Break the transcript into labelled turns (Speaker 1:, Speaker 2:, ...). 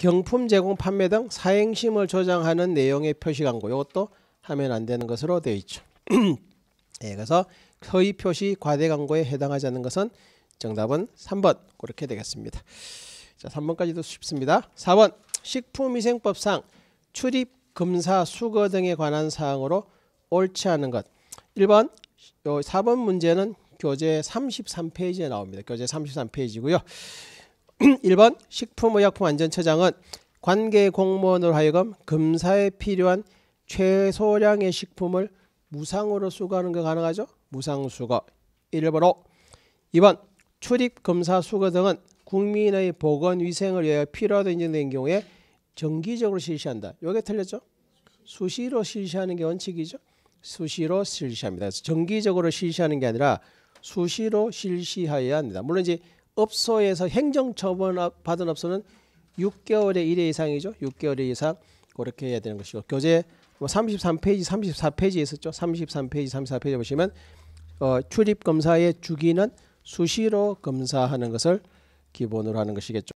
Speaker 1: 경품 제공 판매 등 사행심을 조장하는 내용의 표시 광고 이것도 하면 안 되는 것으로 되어 있죠. 예, 그래서 허위 표시 과대 광고에 해당하지 않는 것은 정답은 3번 그렇게 되겠습니다. 자, 3번까지도 쉽습니다. 4번 식품위생법상 출입 검사 수거 등에 관한 사항으로 옳지 않은 것. 1번 4번 문제는 교재 33페이지에 나옵니다. 교재 33페이지고요. 1번 식품의약품안전처장은 관계 공무원을 하여금 검사에 필요한 최소량의 식품을 무상으로 수거하는 게 가능하죠. 무상 수거. 1번으로 2번 출입 검사 수거 등은 국민의 보건 위생을 위하여 필요하다 인정된 경우에 정기적으로 실시한다. 요게 틀렸죠? 수시로 실시하는 게 원칙이죠. 수시로 실시합니다. 정기적으로 실시하는 게 아니라 수시로 실시하여야 합니다. 물론 이제 업소에서 행정처분 받은 업소는 6개월에 1회 이상이죠. 6개월에 이상 그렇게 해야 되는 것이고 교재 33페이지, 뭐 34페이지에 있었죠. 33페이지, 34페이지 보시면 어, 출입 검사의 주기는 수시로 검사하는 것을 기본으로 하는 것이겠죠.